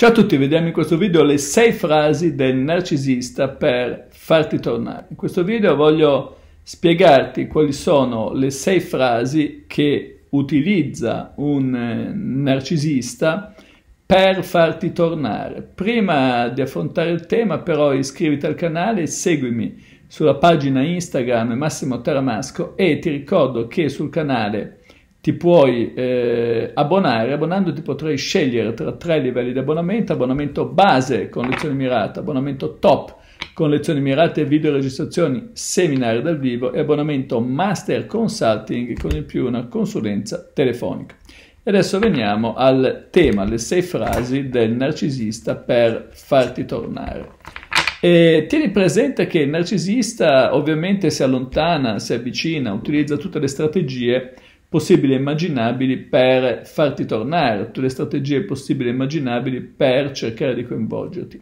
Ciao a tutti, vediamo in questo video le 6 frasi del narcisista per farti tornare. In questo video voglio spiegarti quali sono le 6 frasi che utilizza un eh, narcisista per farti tornare. Prima di affrontare il tema però iscriviti al canale e seguimi sulla pagina Instagram Massimo Taramasco e ti ricordo che sul canale ti puoi eh, abbonare, abbonandoti potrai scegliere tra tre livelli di abbonamento, abbonamento base con lezioni mirate, abbonamento top con lezioni mirate, video registrazioni, seminari dal vivo e abbonamento master consulting con in più una consulenza telefonica. E adesso veniamo al tema, le sei frasi del narcisista per farti tornare. E tieni presente che il narcisista ovviamente si allontana, si avvicina, utilizza tutte le strategie possibili e immaginabili per farti tornare, tutte le strategie possibili e immaginabili per cercare di coinvolgerti.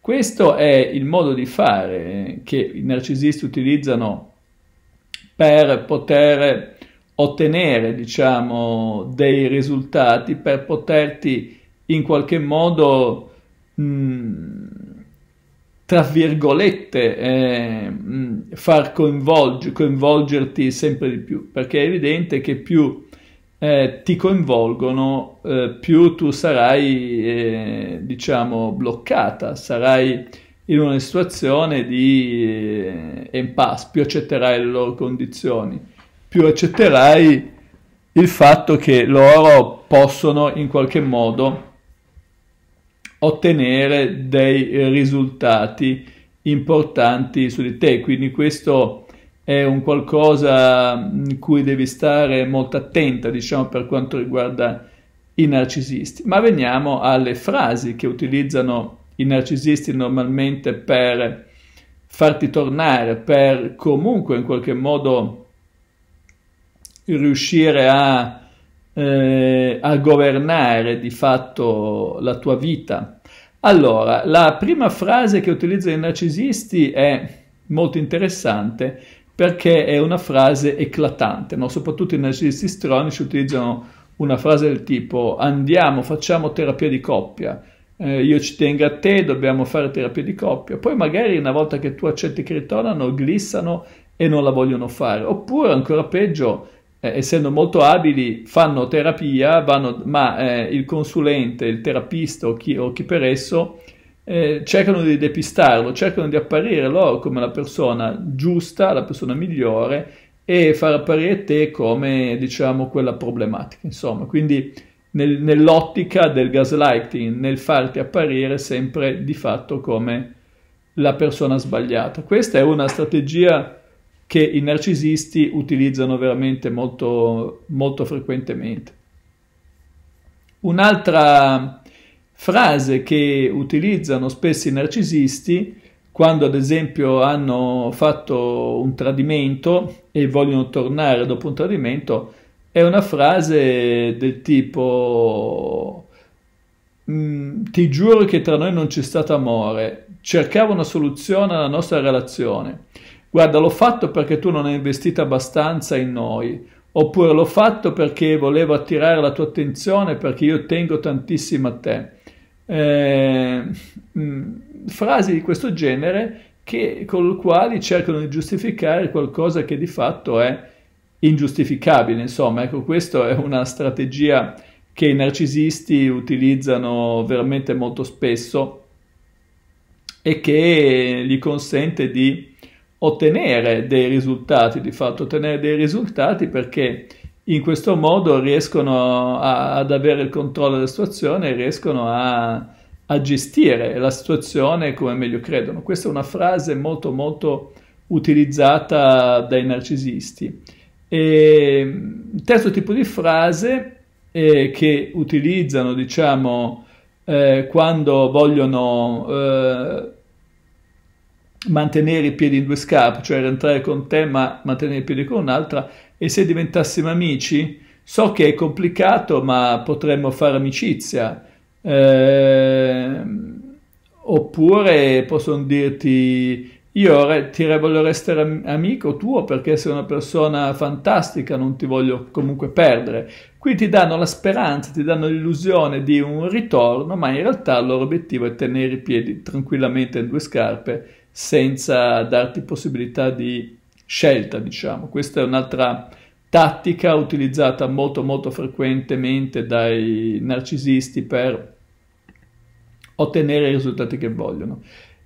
Questo è il modo di fare che i narcisisti utilizzano per poter ottenere, diciamo, dei risultati, per poterti in qualche modo mh, mm, tra virgolette, eh, mm, far coinvolg- coinvolgerti sempre di più, perché è evidente che più eh, ti coinvolgono, eh, più tu sarai, eh, diciamo, bloccata, sarai in una situazione di eh, impasse, più accetterai le loro condizioni, più accetterai il fatto che loro possono in qualche modo ottenere dei risultati importanti su di te. Quindi questo è un qualcosa in cui devi stare molto attenta, diciamo, per quanto riguarda i narcisisti. Ma veniamo alle frasi che utilizzano i narcisisti normalmente per farti tornare, per comunque in qualche modo riuscire a eh, a governare di fatto la tua vita? Allora, la prima frase che utilizzano i narcisisti è molto interessante perché è una frase eclatante, no? soprattutto i narcisisti stronici utilizzano una frase del tipo andiamo, facciamo terapia di coppia, eh, io ci tengo a te, dobbiamo fare terapia di coppia, poi magari una volta che tu accetti che ritornano glissano e non la vogliono fare, oppure ancora peggio eh, essendo molto abili, fanno terapia, vanno, ma eh, il consulente, il terapista o chi, o chi per esso eh, cercano di depistarlo, cercano di apparire loro come la persona giusta, la persona migliore e far apparire te come diciamo quella problematica. Insomma, quindi nel, nell'ottica del gaslighting, nel farti apparire sempre di fatto come la persona sbagliata. Questa è una strategia che i narcisisti utilizzano veramente molto, molto frequentemente. Un'altra frase che utilizzano spesso i narcisisti quando ad esempio hanno fatto un tradimento e vogliono tornare dopo un tradimento è una frase del tipo mm, ti giuro che tra noi non c'è stato amore, cercavo una soluzione alla nostra relazione guarda l'ho fatto perché tu non hai investito abbastanza in noi, oppure l'ho fatto perché volevo attirare la tua attenzione perché io tengo tantissimo a te. Eh, frasi di questo genere che, con le quali cercano di giustificare qualcosa che di fatto è ingiustificabile. Insomma, ecco, questa è una strategia che i narcisisti utilizzano veramente molto spesso e che gli consente di ottenere dei risultati, di fatto ottenere dei risultati perché in questo modo riescono a, ad avere il controllo della situazione riescono a, a, gestire la situazione come meglio credono. Questa è una frase molto molto utilizzata dai narcisisti. E, terzo tipo di frase eh, che utilizzano, diciamo, eh, quando vogliono eh, mantenere i piedi in due scarpe, cioè rientrare con te ma mantenere i piedi con un'altra e se diventassimo amici, so che è complicato ma potremmo fare amicizia. Eh, oppure possono dirti io ti voglio restare am amico tuo perché sei una persona fantastica, non ti voglio comunque perdere. Qui ti danno la speranza, ti danno l'illusione di un ritorno, ma in realtà il loro obiettivo è tenere i piedi tranquillamente in due scarpe senza darti possibilità di scelta, diciamo. Questa è un'altra tattica utilizzata molto molto frequentemente dai narcisisti per ottenere i risultati che vogliono.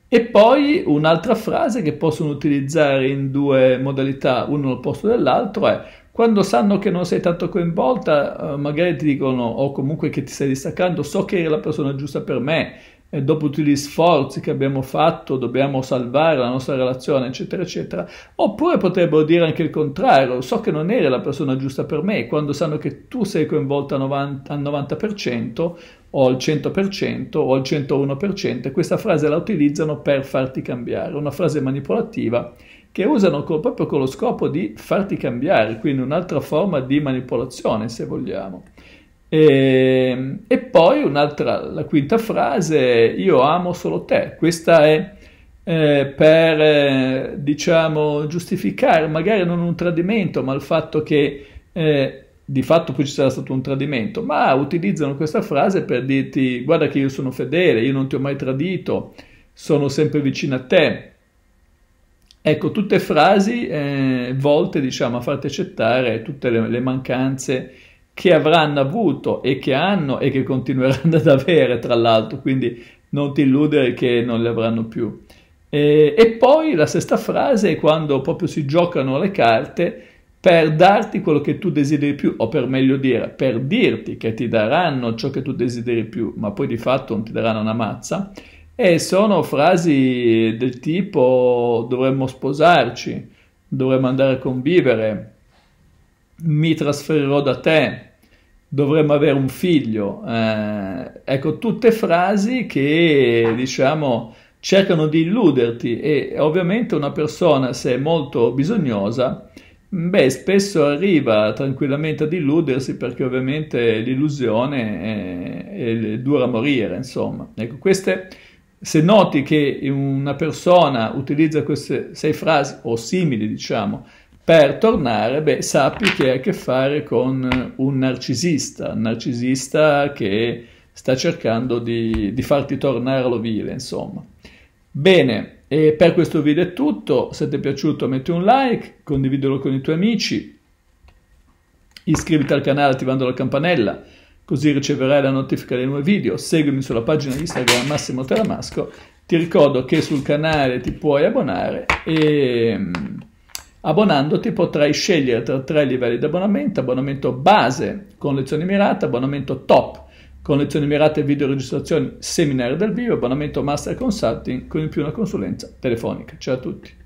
E poi un'altra frase che possono utilizzare in due modalità, uno al posto dell'altro, è quando sanno che non sei tanto coinvolta, eh, magari ti dicono o comunque che ti stai distaccando, so che eri la persona giusta per me, eh, dopo tutti gli sforzi che abbiamo fatto dobbiamo salvare la nostra relazione, eccetera, eccetera. Oppure potrebbero dire anche il contrario, so che non eri la persona giusta per me, quando sanno che tu sei coinvolta al 90%, al 90% o al 100% o al 101%, questa frase la utilizzano per farti cambiare, una frase manipolativa che usano co- proprio con lo scopo di farti cambiare, quindi un'altra forma di manipolazione se vogliamo. E, ehm, e poi un'altra, la quinta frase, io amo solo te. Questa è eh, per, eh, diciamo, giustificare magari non un tradimento, ma il fatto che eh, di fatto poi ci sarà stato un tradimento, ma utilizzano questa frase per dirti guarda che io sono fedele, io non ti ho mai tradito, sono sempre vicino a te. Ecco, tutte frasi eh, volte diciamo, a farti accettare tutte le, le mancanze che avranno avuto e che hanno e che continueranno ad avere, tra l'altro, quindi non ti illudere che non le avranno più. E, e poi la sesta frase è quando proprio si giocano le carte per darti quello che tu desideri più, o per meglio dire, per dirti che ti daranno ciò che tu desideri più, ma poi di fatto non ti daranno una mazza, e sono frasi del tipo dovremmo sposarci, dovremmo andare a convivere, mi trasferirò da te, dovremmo avere un figlio. Eh, ecco, tutte frasi che diciamo cercano di illuderti e ovviamente una persona se è molto bisognosa, beh, spesso arriva tranquillamente ad illudersi perché ovviamente l'illusione eh, è, è dura a morire, insomma. Ecco, queste se noti che una persona utilizza queste sei frasi o simili, diciamo, per tornare, beh, sappi che ha a che fare con eh, un narcisista, un narcisista che sta cercando di, di farti tornare all'ovile, insomma. Bene, e per questo video è tutto, se ti è piaciuto metti un like, condividilo con i tuoi amici, iscriviti al canale attivando la campanella, così riceverai la notifica dei nuovi video, seguimi sulla pagina Instagram Massimo Telamasco, ti ricordo che sul canale ti puoi abbonare e mm, Abbonandoti potrai scegliere tra tre livelli di abbonamento, abbonamento base con lezioni mirate, abbonamento top con lezioni mirate e registrazioni, seminari dal vivo, abbonamento master consulting con in più una consulenza telefonica. Ciao a tutti.